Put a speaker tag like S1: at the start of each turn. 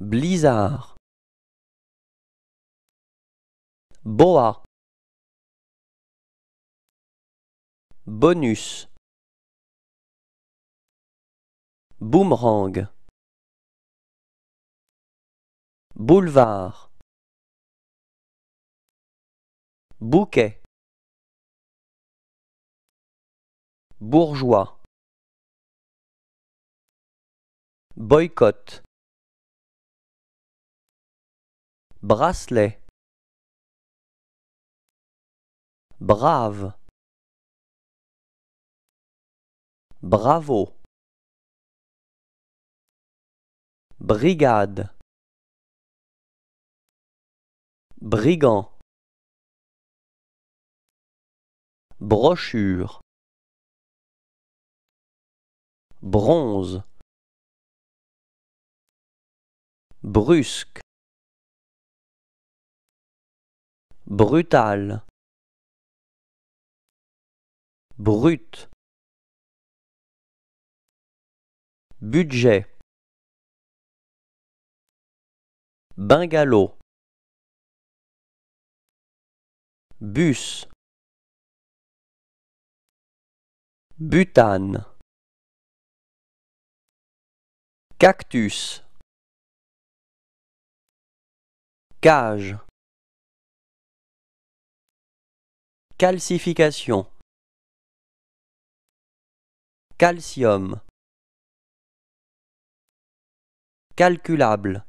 S1: blizzard boa bonus boomerang boulevard bouquet bourgeois boycott bracelet brave bravo brigade brigand brochure bronze brusque brutal brut budget bungalow bus butane cactus cage Calcification Calcium Calculable